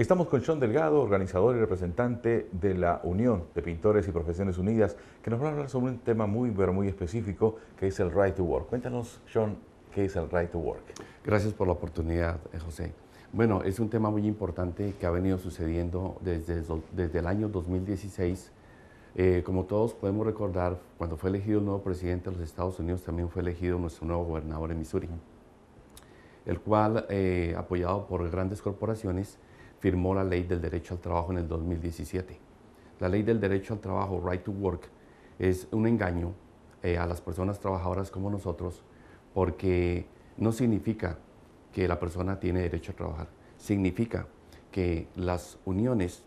Estamos con Sean Delgado, organizador y representante de la Unión de Pintores y Profesiones Unidas, que nos va a hablar sobre un tema muy, pero muy específico, que es el Right to Work. Cuéntanos, Sean, ¿qué es el Right to Work? Gracias por la oportunidad, eh, José. Bueno, es un tema muy importante que ha venido sucediendo desde, desde el año 2016. Eh, como todos podemos recordar, cuando fue elegido el nuevo presidente de los Estados Unidos, también fue elegido nuestro nuevo gobernador en Missouri, el cual, eh, apoyado por grandes corporaciones, firmó la ley del derecho al trabajo en el 2017. La ley del derecho al trabajo, Right to Work, es un engaño eh, a las personas trabajadoras como nosotros porque no significa que la persona tiene derecho a trabajar, significa que las uniones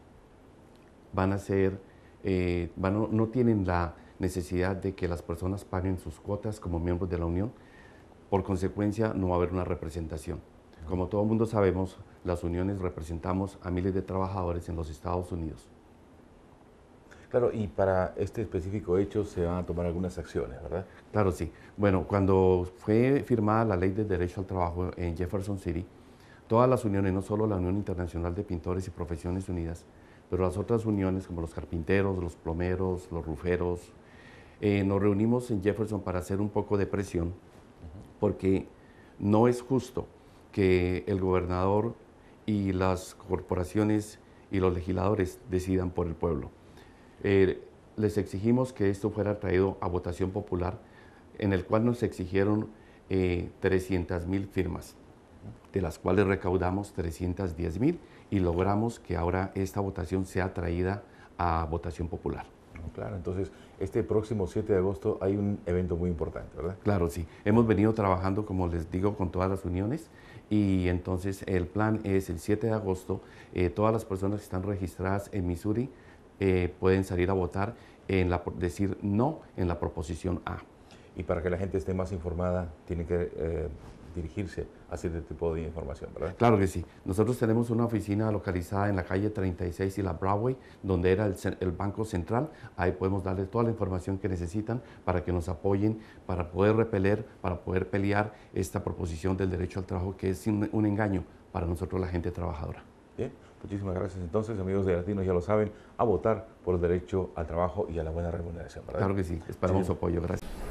van a ser, eh, van no tienen la necesidad de que las personas paguen sus cuotas como miembros de la unión, por consecuencia no va a haber una representación. Como todo mundo sabemos, las uniones representamos a miles de trabajadores en los Estados Unidos. Claro, y para este específico hecho se van a tomar algunas acciones, ¿verdad? Claro, sí. Bueno, cuando fue firmada la ley de derecho al trabajo en Jefferson City, todas las uniones, no solo la Unión Internacional de Pintores y Profesiones Unidas, pero las otras uniones como los carpinteros, los plomeros, los ruferos, eh, nos reunimos en Jefferson para hacer un poco de presión, porque no es justo que el gobernador y las corporaciones y los legisladores decidan por el pueblo. Eh, les exigimos que esto fuera traído a votación popular, en el cual nos exigieron 300 eh, mil firmas, de las cuales recaudamos 310 mil y logramos que ahora esta votación sea traída a votación popular. Claro, entonces este próximo 7 de agosto hay un evento muy importante, ¿verdad? Claro, sí. Hemos venido trabajando, como les digo, con todas las uniones. Y entonces el plan es el 7 de agosto, eh, todas las personas que están registradas en Missouri eh, pueden salir a votar en la, decir no en la proposición A. Y para que la gente esté más informada, tiene que eh, dirigirse a este tipo de información, ¿verdad? Claro que sí. Nosotros tenemos una oficina localizada en la calle 36 y la Broadway, donde era el, Banco Central. Ahí podemos darle toda la información que necesitan para que nos apoyen, para poder repeler, para poder pelear esta proposición del derecho al trabajo que es un, engaño para nosotros la gente trabajadora. Bien, muchísimas gracias entonces, amigos de Latinos, ya lo saben, a votar por el derecho al trabajo y a la buena remuneración. ¿verdad? Claro que sí, esperamos su apoyo, gracias.